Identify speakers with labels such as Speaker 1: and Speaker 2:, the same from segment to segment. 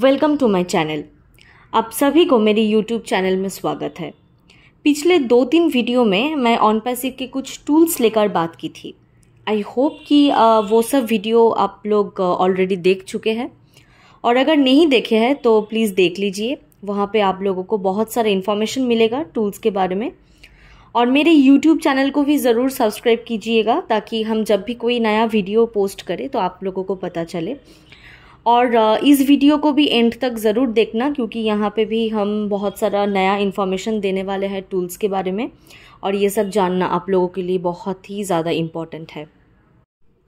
Speaker 1: welcome to my channel आप सभी को मेरे यूट्यूब चैनल में स्वागत है पिछले दो तीन वीडियो में मैं ऑन पैसिव के कुछ टूल्स लेकर बात की थी आई होप कि वो सब वीडियो आप लोग ऑलरेडी देख चुके हैं और अगर नहीं देखे हैं तो प्लीज़ देख लीजिए वहाँ पे आप लोगों को बहुत सारा इन्फॉर्मेशन मिलेगा टूल्स के बारे में और मेरे यूट्यूब चैनल को भी ज़रूर सब्सक्राइब कीजिएगा ताकि हम जब भी कोई नया वीडियो पोस्ट करें तो आप लोगों को पता चले और इस वीडियो को भी एंड तक ज़रूर देखना क्योंकि यहाँ पे भी हम बहुत सारा नया इन्फॉर्मेशन देने वाले हैं टूल्स के बारे में और ये सब जानना आप लोगों के लिए बहुत ही ज़्यादा इम्पॉर्टेंट है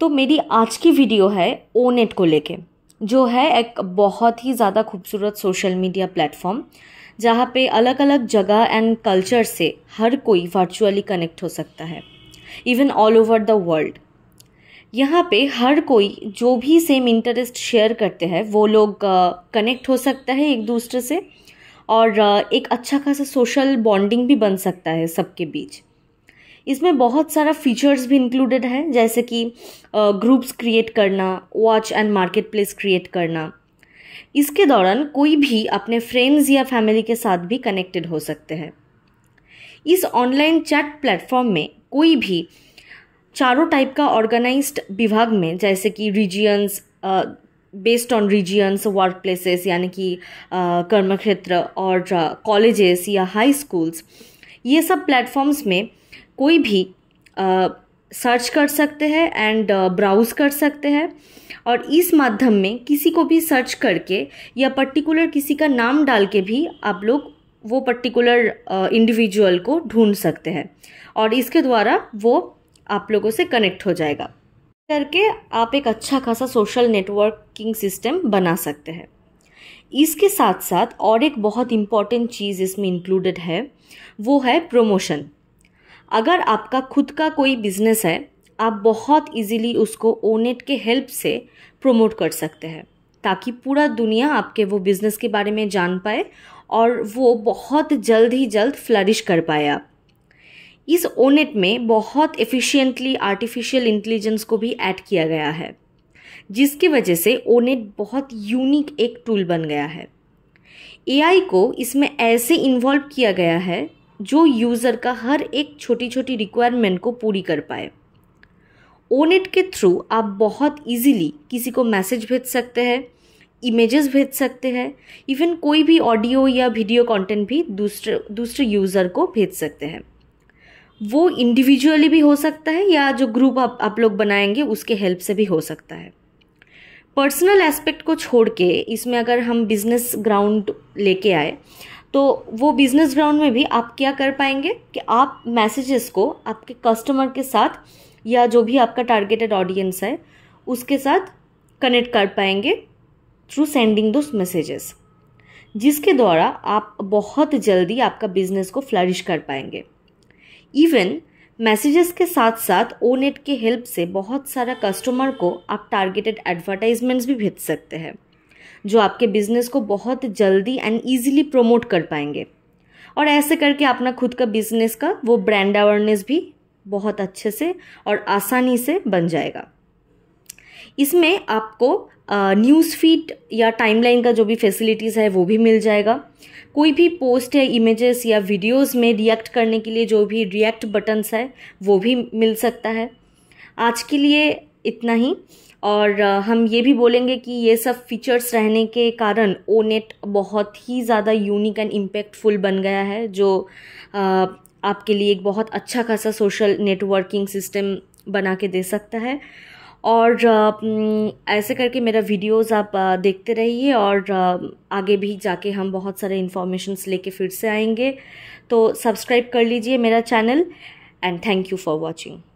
Speaker 1: तो मेरी आज की वीडियो है ओनेट को लेके जो है एक बहुत ही ज़्यादा खूबसूरत सोशल मीडिया प्लेटफॉर्म जहाँ पे अलग अलग जगह एंड कल्चर से हर कोई वर्चुअली कनेक्ट हो सकता है even all over the world यहाँ पे हर कोई जो भी सेम इंटरेस्ट शेयर करते हैं वो लोग कनेक्ट हो सकता है एक दूसरे से और एक अच्छा खासा सोशल बॉन्डिंग भी बन सकता है सबके बीच इसमें बहुत सारा फीचर्स भी इंक्लूडेड है जैसे कि ग्रुप्स क्रिएट करना watch and market place create करना इसके दौरान कोई भी अपने फ्रेंड्स या फैमिली के साथ भी कनेक्टेड हो सकते हैं इस ऑनलाइन चैट प्लेटफॉर्म में कोई भी चारों टाइप का ऑर्गेनाइज्ड विभाग में जैसे कि regions based on regions work places यानी कि कर्म क्षेत्र और कॉलेजेस या हाई स्कूल्स ये सब प्लेटफॉर्म्स में कोई भी सर्च कर सकते हैं एंड ब्राउज कर सकते हैं और इस माध्यम में किसी को भी सर्च करके या पर्टिकुलर किसी का नाम डाल के भी आप लोग वो पर्टिकुलर इंडिविजुअल को ढूंढ सकते हैं और इसके द्वारा वो आप लोगों से कनेक्ट हो जाएगा करके आप एक अच्छा खासा सोशल नेटवर्किंग सिस्टम बना सकते हैं इसके साथ साथ और एक बहुत इम्पॉर्टेंट चीज़ इसमें इंक्लूडेड है वो है प्रमोशन अगर आपका खुद का कोई बिजनेस है आप बहुत इजीली उसको ओनेट के हेल्प से प्रमोट कर सकते हैं ताकि पूरा दुनिया आपके वो बिज़नेस के बारे में जान पाए और वो बहुत जल्द ही जल्द फ्लरिश कर पाए आप इस ओनेट में बहुत एफिशिएंटली आर्टिफिशियल इंटेलिजेंस को भी ऐड किया गया है जिसकी वजह से ओनेट बहुत यूनिक एक टूल बन गया है एआई को इसमें ऐसे इन्वॉल्व किया गया है जो यूज़र का हर एक छोटी छोटी रिक्वायरमेंट को पूरी कर पाए ओनेट के थ्रू आप बहुत इजीली किसी को मैसेज भेज सकते हैं इमेजेस भेज सकते हैं इवन कोई भी ऑडियो या वीडियो कंटेंट भी दूसरे दूसरे यूज़र को भेज सकते हैं वो इंडिविजुअली भी हो सकता है या जो ग्रुप आप आप लोग बनाएंगे उसके हेल्प से भी हो सकता है पर्सनल एस्पेक्ट को छोड़ के इसमें अगर हम बिजनेस ग्राउंड लेके आए तो वो बिजनेस ग्राउंड में भी आप क्या कर पाएंगे कि आप मैसेजेस को आपके कस्टमर के साथ या जो भी आपका टारगेटेड ऑडियंस है उसके साथ कनेक्ट कर पाएंगे थ्रू सेंडिंग दो मैसेजेस जिसके द्वारा आप बहुत जल्दी आपका बिजनेस को फ्लरिश कर पाएंगे इवन मैसेजेस के साथ साथ ओ नेट के हेल्प से बहुत सारा कस्टमर को आप टारगेटेड एडवर्टाइजमेंट्स भी भेज सकते हैं जो आपके बिजनेस को बहुत जल्दी एंड ईजिली प्रमोट कर पाएंगे और ऐसे करके अपना खुद का बिजनेस का वो ब्रांड अवेयरनेस भी बहुत अच्छे से और आसानी से बन जाएगा इसमें आपको न्यूज़ फीड या टाइमलाइन का जो भी फैसिलिटीज़ है वो भी मिल जाएगा कोई भी पोस्ट या इमेजेस या वीडियोस में रिएक्ट करने के लिए जो भी रिएक्ट बटन्स है वो भी मिल सकता है आज के लिए इतना ही और हम ये भी बोलेंगे कि ये सब फीचर्स रहने के कारण ओ नेट बहुत ही ज़्यादा यूनिक एंड इम्पैक्टफुल बन गया है जो आपके लिए एक बहुत अच्छा खासा सोशल नेटवर्किंग सिस्टम बना के दे सकता है और ऐसे करके मेरा वीडियोस आप देखते रहिए और आगे भी जाके हम बहुत सारे इन्फॉर्मेशंस लेके फिर से आएंगे तो सब्सक्राइब कर लीजिए मेरा channel and thank you for watching